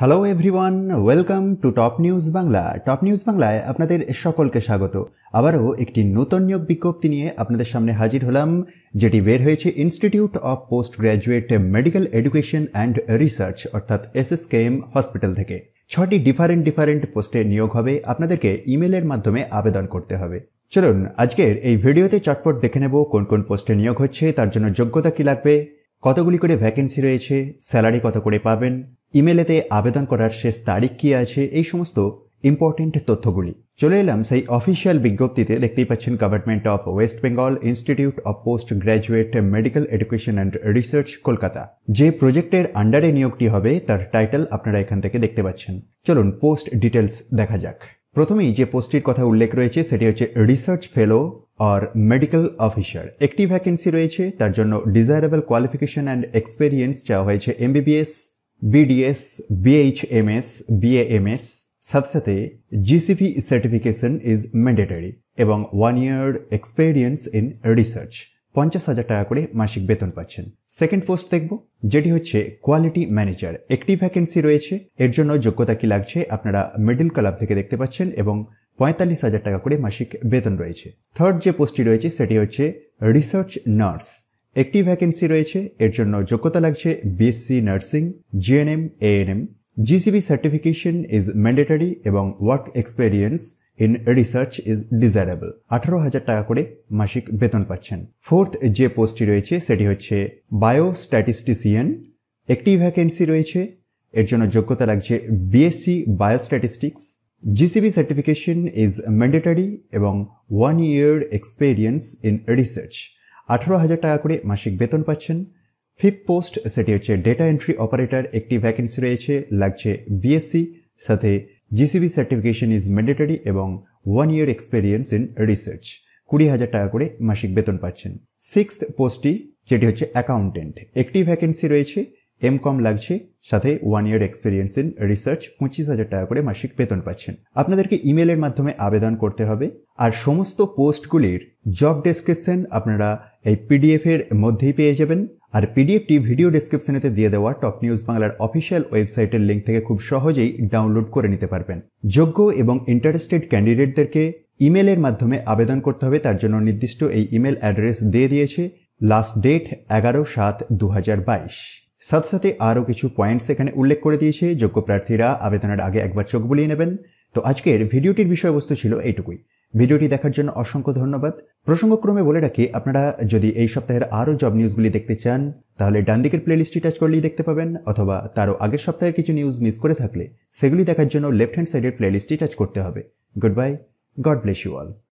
hello everyone welcome to top news Bangla top news বাংলায় আপনাদের সকলকে স্বাগত আবারও একটি নতুন নিয়োগ বিজ্ঞপ্তি নিয়ে আপনাদের সামনে হাজির হলাম যেটি বের হয়েছে institute of post graduate medical education and research অর্থাৎ এস এস এম হসপিটাল থেকে ছটি ডিফারেন্ট ডিফারেন্ট পোস্টে নিয়োগ হবে আপনাদেরকে ইমেলের মাধ্যমে আবেদন করতে হবে চলুন আজকের এই ভিডিওতে চটপট দেখে নেব কোন কোন পোস্টে নিয়োগ হচ্ছে তার জন্য যোগ্যতা কী লাগবে কতগুলি করে ভ্যাকেন্সি রয়েছে স্যালারি কত করে পাবেন ইমেলেতে আবেদন করার শেষ তারিখ কি আছে এই সমস্ত ইম্পর্টেন্ট তথ্যগুলি চলে এলাম সেই অফিসিয়াল বিজ্ঞপ্তিতে দেখতেই পাচ্ছেন government of West Bengal institute of post graduate medical education and research Kolkata যে প্রজেক্টের আন্ডারে নিয়োগটি হবে তার টাইটেল আপনারা এখান থেকে দেখতে পাচ্ছেন চলুন পোস্ট ডিটেলস দেখা যাক প্রথমেই যে পোস্টটির কথা উল্লেখ রয়েছে সেটি হচ্ছে research fellow or medical officer একটি ভ্যাকেন্সি রয়েছে তার জন্য ডিজায়ারেবল কোয়ালিফিকেশন অ্যান্ড এক্সপেরিয়েন্স চাওয়া হয়েছে এমবিবিএস বিডিএস বিএইচএমএস বিএএমএস সাথে সাথে জিসিপি সার্টিফিকেশন ইজ ম্যান্ডেটরি এবং one year experience in research পঞ্চাশ হাজার টাকা করে মাসিক বেতন পাচ্ছেন সেকেন্ড পোস্ট দেখব যেটি হচ্ছে কোয়ালিটি ম্যানেজার একটি ভ্যাকেন্সি রয়েছে এর জন্য যোগ্যতা কি লাগছে আপনারা মিডিল ক্লাব থেকে দেখতে পাচ্ছেন এবং পঁয়তাল্লিশ হাজার টাকা করে মাসিক বেতন রয়েছে থার্ড যে পোস্টটি রয়েছে সেটি হচ্ছে রিসার্চ নার্স একটি ভ্যাকেন্সি রয়েছে এর জন্য যোগ্যতা লাগছে BSc nursing GNM ANM GCB certification is mandatory এবং work experience in research is desirable আঠারো হাজার টাকা করে মাসিক বেতন পাচ্ছেন ফোর্থ যে পোস্টটি রয়েছে সেটি হচ্ছে বায়ো স্ট্যাটিস্টিসিয়ান একটি ভ্যাকেন্সি রয়েছে এর জন্য যোগ্যতা লাগছে BSc biostatistics GCB certification is mandatory এবং one year experience in research আঠারো হাজার টাকা করে মাসিক বেতন পাচ্ছেন ফিফ পোস্ট সেটি হচ্ছে ডেটা এন্ট্রি অপারেটর একটি ভ্যাকেন্সি রয়েছে লাগছে বিএসসি সাথে জিসিবি সার্টিফিকেশন ইজ ম্যান্ডেটারি এবং one year experience in research কুড়ি হাজার টাকা করে মাসিক বেতন পাচ্ছেন সিক্সথ পোস্টটি যেটি হচ্ছে অ্যাকাউন্টেন্ট একটি ভ্যাকেন্সি রয়েছে এম কম লাগছে সাথে one year experience in research পঁচিশ হাজার টাকা করে মাসিক বেতন পাচ্ছেন আপনাদেরকে ইমেলের মাধ্যমে আবেদন করতে হবে আর সমস্ত পোস্টগুলির জব ডেসক্রিপশন আপনারা এই পিডিএফ এর মধ্যেই পেয়ে যাবেন আর পিডিএফটি ভিডিও ডেসক্রিপশনেতে দিয়ে দেওয়া টপ নিউজ বাংলার অফিসিয়াল ওয়েবসাইটের লিঙ্ক থেকে খুব সহজেই ডাউনলোড করে নিতে পারবেন যোগ্য এবং ইন্টারেস্টেড ক্যান্ডিডেটদেরকে ইমেলের মাধ্যমে আবেদন করতে হবে তার জন্য নির্দিষ্ট এই ইমেল অ্যাড্রেস দিয়ে দিয়েছে লাস্ট ডেট এগারো সাত দু সাথে সাথে আরও কিছু পয়েন্টস এখানে উল্লেখ করে দিয়েছে যোগ্য প্রার্থীরা আবেদনের আগে একবার চোখ বুলিয়ে নেবেন তো আজকের ভিডিওটির বিষয়বস্তু ছিল এইটুকুই ভিডিওটি দেখার জন্য অসংখ্য ধন্যবাদ প্রসঙ্গক্রমে বলে রাখি আপনারা যদি এই সপ্তাহের আরও জব নিউজগুলি দেখতে চান তাহলে ডান দিকের প্লেলিস্টটি টাচ করলেই দেখতে পাবেন অথবা তারও আগের সপ্তাহের কিছু নিউজ মিস করে থাকলে সেগুলি দেখার জন্য লেফট হ্যান্ড সাইডের প্লেলিস্টটি টাচ করতে হবে good bye god bless you all